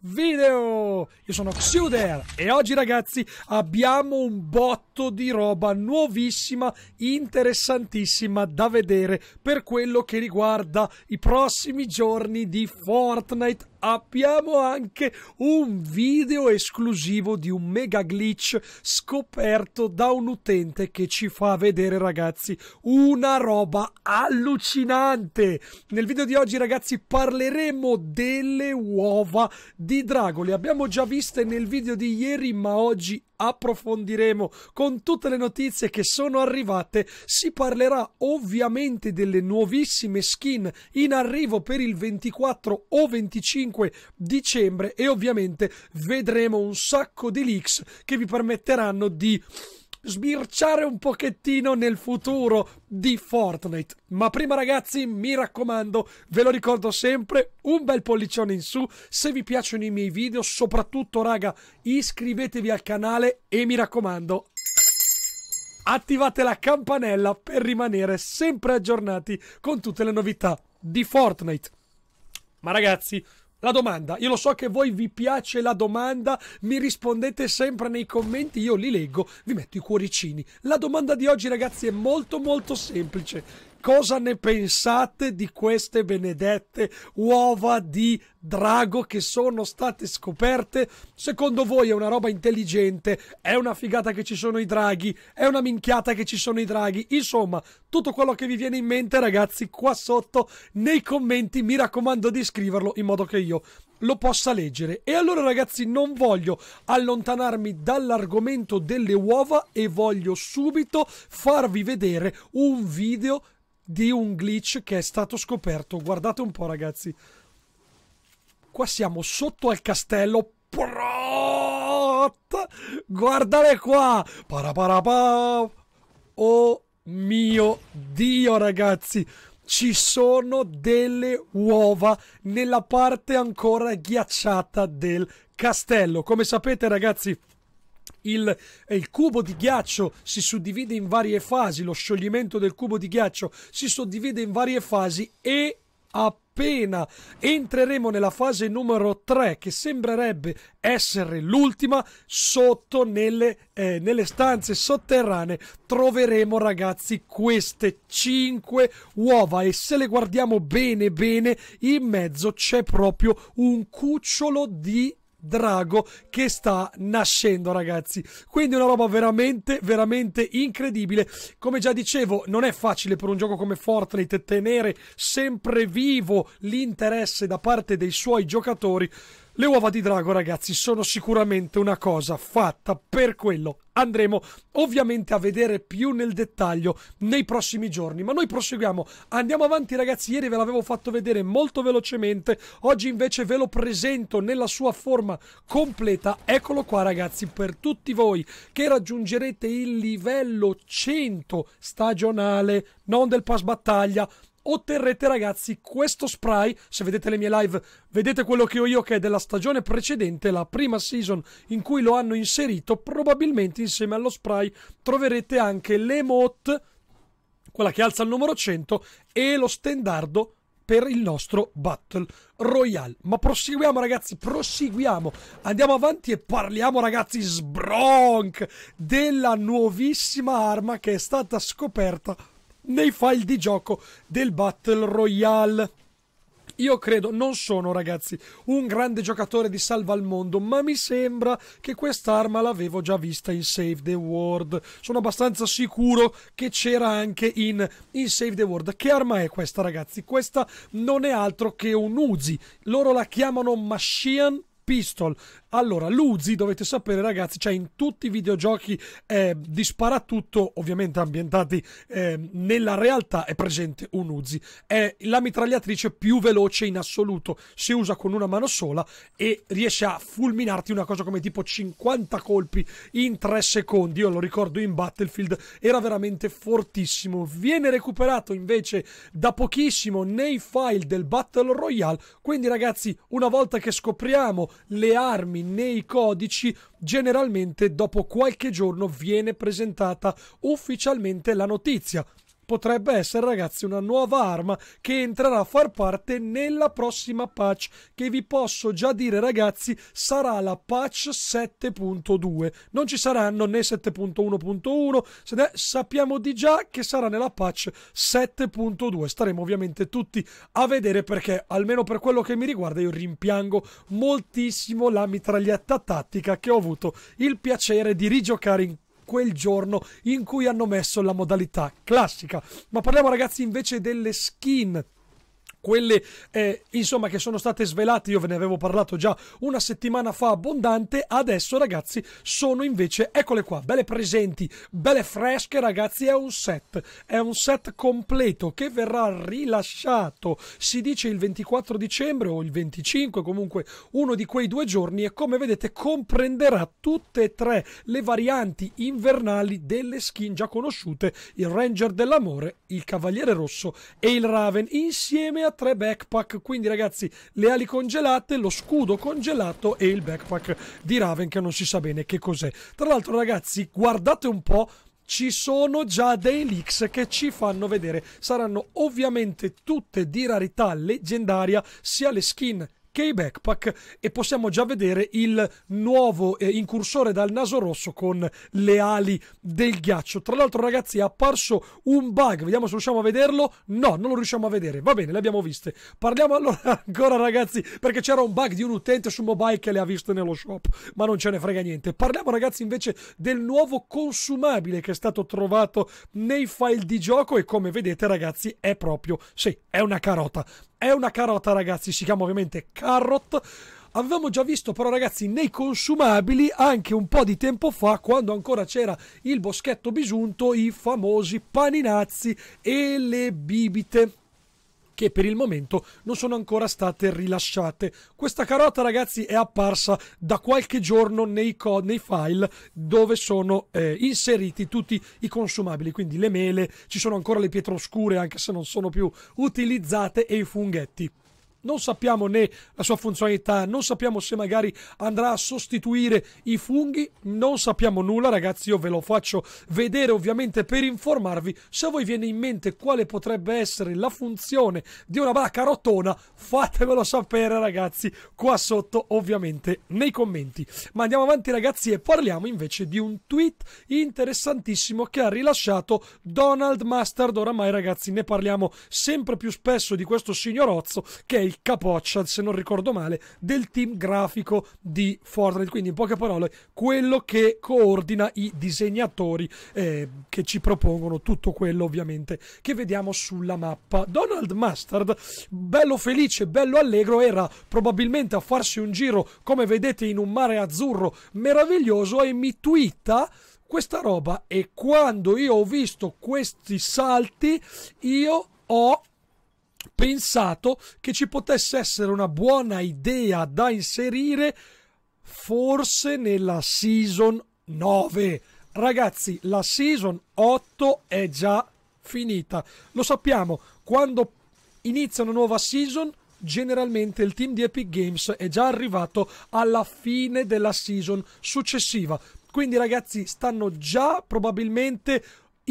video. Io sono Xuder e oggi ragazzi abbiamo un botto di roba nuovissima, interessantissima da vedere per quello che riguarda i prossimi giorni di Fortnite. Abbiamo anche un video esclusivo di un mega glitch scoperto da un utente che ci fa vedere ragazzi una roba allucinante. Nel video di oggi ragazzi parleremo delle uova di drago le abbiamo già viste nel video di ieri, ma oggi approfondiremo con tutte le notizie che sono arrivate. Si parlerà ovviamente delle nuovissime skin in arrivo per il 24 o 25 dicembre e ovviamente vedremo un sacco di leaks che vi permetteranno di sbirciare un pochettino nel futuro di Fortnite. Ma prima ragazzi, mi raccomando, ve lo ricordo sempre, un bel pollicione in su se vi piacciono i miei video, soprattutto raga, iscrivetevi al canale e mi raccomando, attivate la campanella per rimanere sempre aggiornati con tutte le novità di Fortnite. Ma ragazzi, la domanda, io lo so che voi vi piace la domanda, mi rispondete sempre nei commenti, io li leggo, vi metto i cuoricini. La domanda di oggi ragazzi è molto molto semplice cosa ne pensate di queste benedette uova di drago che sono state scoperte? Secondo voi è una roba intelligente? È una figata che ci sono i draghi? È una minchiata che ci sono i draghi? Insomma, tutto quello che vi viene in mente, ragazzi, qua sotto nei commenti mi raccomando di scriverlo in modo che io lo possa leggere. E allora ragazzi non voglio allontanarmi dall'argomento delle uova e voglio subito farvi vedere un video di un glitch che è stato scoperto. Guardate un po', ragazzi. Qua siamo sotto al castello. Prot! Guardate qua! Paraparapa! Oh mio Dio, ragazzi! Ci sono delle uova nella parte ancora ghiacciata del castello. Come sapete, ragazzi, il, eh, il, cubo di ghiaccio si suddivide in varie fasi, lo scioglimento del cubo di ghiaccio si suddivide in varie fasi e appena entreremo nella fase numero 3 che sembrerebbe essere l'ultima sotto nelle, eh, nelle stanze sotterranee troveremo ragazzi queste 5 uova e se le guardiamo bene bene in mezzo c'è proprio un cucciolo di drago che sta nascendo, ragazzi. Quindi una roba veramente, veramente incredibile. Come già dicevo, non è facile per un gioco come Fortnite tenere sempre vivo l'interesse da parte dei suoi giocatori. Le uova di drago, ragazzi, sono sicuramente una cosa fatta per quello. Andremo ovviamente a vedere più nel dettaglio nei prossimi giorni, ma noi proseguiamo. Andiamo avanti, ragazzi. Ieri ve l'avevo fatto vedere molto velocemente, oggi invece ve lo presento nella sua forma completa. Eccolo qua, ragazzi, per tutti voi che raggiungerete il livello 100 stagionale, non del pass battaglia, otterrete ragazzi questo spray se vedete le mie live vedete quello che ho io che è della stagione precedente la prima season in cui lo hanno inserito probabilmente insieme allo spray troverete anche l'emote quella che alza il numero 100 e lo stendardo per il nostro Battle Royale. Ma proseguiamo ragazzi, proseguiamo. Andiamo avanti e parliamo ragazzi sbronk della nuovissima arma che è stata scoperta nei file di gioco del Battle Royale. Io credo, non sono ragazzi un grande giocatore di salva al mondo, ma mi sembra che quest'arma l'avevo già vista in Save the World. Sono abbastanza sicuro che c'era anche in, in, Save the World. Che arma è questa ragazzi? Questa non è altro che un Uzi. Loro la chiamano Machine Pistol allora, Luzi, dovete sapere ragazzi, c'è cioè in tutti i videogiochi eh, di sparatutto, ovviamente ambientati eh, nella realtà, è presente un Uzi. È la mitragliatrice più veloce in assoluto, si usa con una mano sola e riesce a fulminarti una cosa come tipo 50 colpi in 3 secondi. Io lo ricordo in Battlefield, era veramente fortissimo. Viene recuperato invece da pochissimo nei file del Battle Royale, quindi ragazzi, una volta che scopriamo le armi, programmi né codici, generalmente dopo qualche giorno viene presentata ufficialmente la notizia potrebbe essere ragazzi una nuova arma che entrerà a far parte nella prossima patch che vi posso già dire ragazzi sarà la patch 7.2 non ci saranno né 7.1.1 sappiamo di già che sarà nella patch 7.2 staremo ovviamente tutti a vedere perché almeno per quello che mi riguarda io rimpiango moltissimo la mitraglietta tattica che ho avuto il piacere di rigiocare in quel giorno in cui hanno messo la modalità classica. Ma parliamo ragazzi invece delle skin quelle eh, insomma che sono state svelate, io ve ne avevo parlato già una settimana fa abbondante, adesso ragazzi sono invece, eccole qua, belle presenti, belle fresche ragazzi, è un set, è un set completo che verrà rilasciato, si dice il 24 dicembre o il 25, comunque uno di quei due giorni e come vedete comprenderà tutte e tre le varianti invernali delle skin già conosciute, il Ranger dell'amore, il Cavaliere Rosso e il Raven insieme a ha tre backpack, quindi ragazzi le ali congelate, lo scudo congelato e il backpack di Raven che non si sa bene che cos'è. Tra l'altro ragazzi guardate un po' ci sono già dei leaks che ci fanno vedere. Saranno ovviamente tutte di rarità leggendaria, sia le skin che backpack e possiamo già vedere il nuovo eh, incursore dal naso rosso con le ali del ghiaccio. Tra l'altro ragazzi è apparso un bug, vediamo se riusciamo a vederlo. No, non lo riusciamo a vedere, va bene, le abbiamo viste. Parliamo allora ancora ragazzi perché c'era un bug di un utente su mobile che le ha viste nello shop, ma non ce ne frega niente. Parliamo ragazzi invece del nuovo consumabile che è stato trovato nei file di gioco e come vedete ragazzi è proprio, sì, è una carota. È una carota, ragazzi, si chiama ovviamente Carrot. Avevamo già visto però ragazzi nei consumabili anche un po' di tempo fa quando ancora c'era il boschetto bisunto i famosi paninazzi e le bibite che per il momento non sono ancora state rilasciate. Questa carota, ragazzi, è apparsa da qualche giorno nei, nei file dove sono eh, inseriti tutti i consumabili, quindi le mele, ci sono ancora le pietre oscure anche se non sono più utilizzate e i funghetti non sappiamo né la sua funzionalità, non sappiamo se magari andrà a sostituire i funghi, non sappiamo nulla ragazzi, io ve lo faccio vedere ovviamente per informarvi, se a voi viene in mente quale potrebbe essere la funzione di una vacca rotona, fatemelo sapere ragazzi qua sotto ovviamente nei commenti. Ma andiamo avanti ragazzi e parliamo invece di un tweet interessantissimo che ha rilasciato Donald Mustard, oramai ragazzi ne parliamo sempre più spesso di questo signorozzo che è il capoccia, se non ricordo male, del team grafico di Fortnite. Quindi, in poche parole, quello che coordina i disegnatori eh, che ci propongono tutto quello, ovviamente, che vediamo sulla mappa. Donald Mustard, bello felice, bello allegro, era probabilmente a farsi un giro, come vedete, in un mare azzurro meraviglioso e mi twitta questa roba e quando io ho visto questi salti io ho pensato che ci potesse essere una buona idea da inserire forse nella season 9. Ragazzi, la season 8 è già finita. Lo sappiamo, quando inizia una nuova season, generalmente il team di Epic Games è già arrivato alla fine della season successiva. Quindi ragazzi, stanno già probabilmente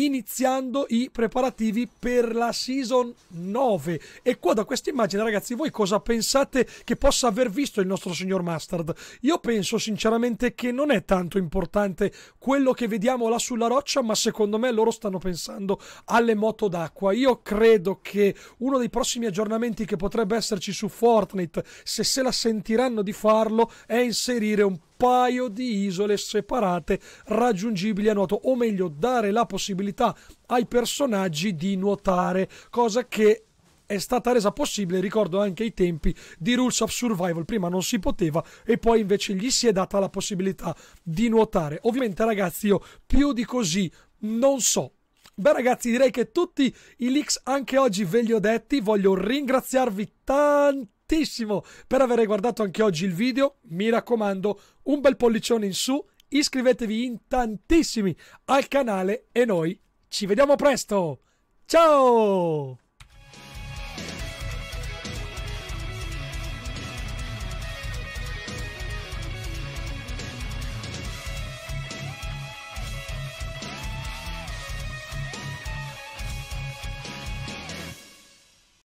iniziando i preparativi per la season 9. E qua da questa immagine, ragazzi, voi cosa pensate che possa aver visto il nostro signor Mustard? Io penso sinceramente che non è tanto importante quello che vediamo là sulla roccia, ma secondo me loro stanno pensando alle moto d'acqua. Io credo che uno dei prossimi aggiornamenti che potrebbe esserci su Fortnite, se se la sentiranno di farlo, è inserire un paio di isole separate raggiungibili a nuoto, o meglio dare la possibilità ai personaggi di nuotare, cosa che è stata resa possibile, ricordo anche i tempi di Rules of Survival, prima non si poteva e poi invece gli si è data la possibilità di nuotare. Ovviamente ragazzi io più di così non so, Beh ragazzi direi che tutti i leaks anche oggi ve li ho detti, voglio ringraziarvi tanto tantissimo per aver guardato anche oggi il video. Mi raccomando, un bel pollicione in su, iscrivetevi in tantissimi al canale e noi ci vediamo presto. Ciao!